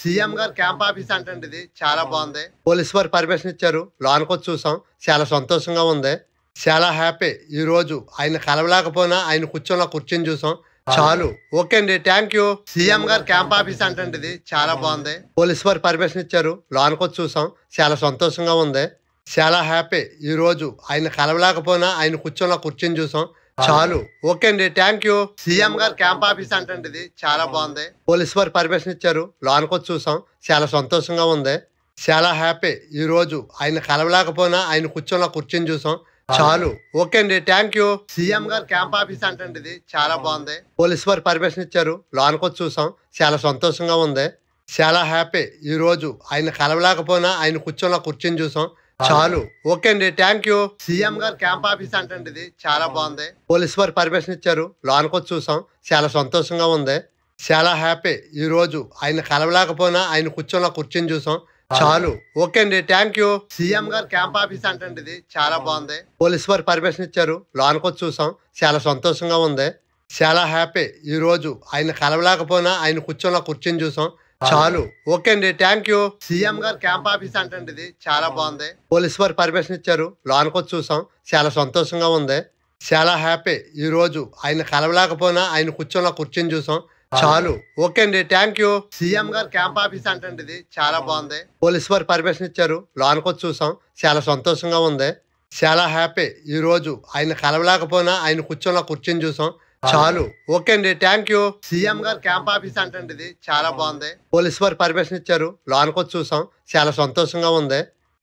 CM గారు camp office అంటండి ఇది చాలా బాగుంది పోలీస్ వారు పర్మిషన్ ఇచ్చారు లోనికి వచ్చి చూసాం చాలా సంతోషంగా ఉంది చాలా హ్యాపీ ఈ రోజు ఆయన కలవలేకపోయినా ఆయన కూర్చొని కూర్చొని చూసాం చాలు ఓకే అండి థ్యాంక్ యూ సీఎం గారు క్యాంప్ ఆఫీస్ అంటండి ఇది చాలా బాగుంది పోలీస్ వారు పర్మిషన్ ఇచ్చారు లోనికి వచ్చి చూసాం చాలా సంతోషంగా ఉంది చాలా హ్యాపీ ఈ రోజు ఆయన కలవలేకపోయినా ఆయన కూర్చొని కూర్చొని చూసాం చాలు ఓకే అండి థ్యాంక్ యూ సీఎం గారు క్యాంప్ ఆఫీస్ అంటే ఇది చాలా బాగుంది పోలీస్ వారు పర్మిషన్ ఇచ్చారు లోనికి వచ్చి చూసాం చాలా సంతోషంగా ఉంది చాలా హ్యాపీ ఈ రోజు ఆయన కలవలేకపోయినా ఆయన కూర్చొని కూర్చొని చూసాం చాలు ఓకే అండి థ్యాంక్ యూ సీఎం గారు క్యాంప్ ఆఫీస్ అంటే ఇది చాలా బాగుంది పోలీస్ వారు పర్మిషన్ ఇచ్చారు లోనికి వచ్చి చూసాం చాలా సంతోషంగా ఉంది చాలా హ్యాపీ ఈ రోజు ఆయన కలవలేకపోయినా ఆయన కూర్చొని కూర్చొని చూసాం చాలు ఓకే అండి థ్యాంక్ యూ సీఎం గారు క్యాంప్ ఆఫీస్ అంటండి ఇది చాలా బాగుంది పోలీస్ వారు పర్మిషన్ ఇచ్చారు లోనికి వచ్చి చూసాం చాలా సంతోషంగా ఉంది చాలా హ్యాపీ ఈ రోజు ఆయన కలవలేకపోయినా ఆయన కూర్చొని కూర్చొని చూసాం చాలు ఓకే అండి థ్యాంక్ యూ సీఎం గారు క్యాంప్ ఆఫీస్ అంటండి ఇది చాలా బాగుంది పోలీస్ వారు పర్మిషన్ ఇచ్చారు లోనికి వచ్చి చూసాం చాలా సంతోషంగా ఉంది చాలా హ్యాపీ ఈ రోజు ఆయన కలవలేకపోయినా ఆయన కూర్చొని కూర్చొని చూసాం చాలు ఓకే అండి థ్యాంక్ యూ సీఎం గారు క్యాంప్ ఆఫీస్ అంటండి ఇది చాలా బాగుంది పోలీస్ వారు పర్మిషన్ ఇచ్చారు లోనికి వచ్చి చూసాం చాలా సంతోషంగా ఉంది చాలా హ్యాపీ ఈ రోజు ఆయన కలవలేకపోయినా ఆయన కూర్చొని చూసాం చాలు ఓకే అండి థ్యాంక్ యూ సీఎం గారు క్యాంప్ ఆఫీస్ అంటండి ఇది చాలా బాగుంది పోలీస్ వారు పర్మిషన్ ఇచ్చారు లోనికి వచ్చి చూసాం చాలా సంతోషంగా ఉంది చాలా హ్యాపీ ఈ రోజు ఆయన కలవలేకపోయినా ఆయన కూర్చొని చూసాం చాలు ఓకే అండి థ్యాంక్ యూ సీఎం గారు క్యాంప్ ఆఫీస్ అంటండి ఇది చాలా బాగుంది పోలీస్ వారు పర్మిషన్ ఇచ్చారు లోనికి వచ్చి చూసాం చాలా సంతోషంగా ఉంది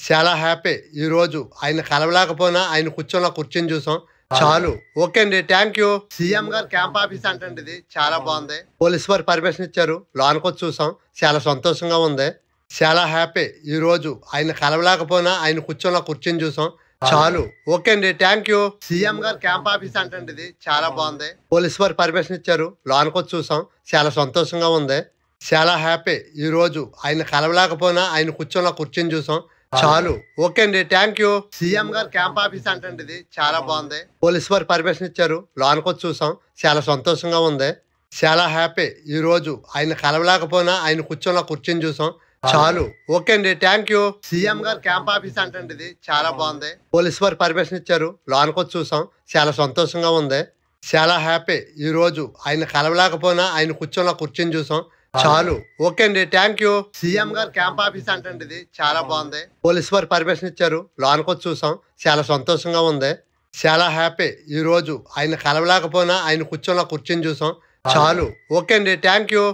చాలా హ్యాపీ ఈ రోజు ఆయన కలవలేకపోయినా ఆయన కూర్చొని చూసాం చాలు ఓకే అండి థ్యాంక్ యూ సీఎం గారు క్యాంప్ ఆఫీస్ అంటండి ఇది చాలా బాగుంది పోలీస్ వారు పర్మిషన్ ఇచ్చారు లోనికి వచ్చి చూసాం చాలా సంతోషంగా ఉంది చాలా హ్యాపీ ఈ రోజు ఆయన కలవలేకపోయినా ఆయన కూర్చొని కుర్చీని చూసాం చాలు ఓకే అండి థ్యాంక్ యూ సీఎం గారు క్యాంప్ ఆఫీస్ అంటే ఇది చాలా బాగుంది పోలీస్ వారు పర్మిషన్ ఇచ్చారు లోనికి వచ్చి చూసాం చాలా సంతోషంగా ఉంది చాలా హ్యాపీ ఈ రోజు ఆయన కలవలేకపోయినా ఆయన కూర్చొని కూర్చొని చూసాం చాలు ఓకే అండి థ్యాంక్ యూ సీఎం గారు క్యాంప్ ఆఫీస్ అంటే ఇది చాలా బాగుంది పోలీస్ వారు పర్మిషన్ ఇచ్చారు లోనికి వచ్చి చూసాం చాలా సంతోషంగా ఉంది చాలా హ్యాపీ ఈ రోజు ఆయన కలవలేకపోయినా ఆయన కూర్చొని కూర్చొని చూసాం చాలు ఓకే అండి థ్యాంక్ యూ సీఎం గారు క్యాంప్ ఆఫీస్ అంటే ఇది చాలా బాగుంది పోలీస్ వారు పర్మిషన్ ఇచ్చారు లోనికి వచ్చి చూసాం చాలా సంతోషంగా ఉంది చాలా హ్యాపీ ఈ రోజు ఆయన కలవలేకపోయినా ఆయన కూర్చొని కూర్చొని చూసాం చాలు ఓకే అండి థ్యాంక్ యూ సీఎం గారు క్యాంప్ ఆఫీస్ అంటే ఇది చాలా బాగుంది పోలీస్ వారు పర్మిషన్ ఇచ్చారు లోనికి వచ్చి చూసాం చాలా సంతోషంగా ఉంది చాలా హ్యాపీ ఈ రోజు ఆయన కలవలేకపోయినా ఆయన కూర్చొని కూర్చొని చూసాం చాలు ఓకే అండి థ్యాంక్ యూ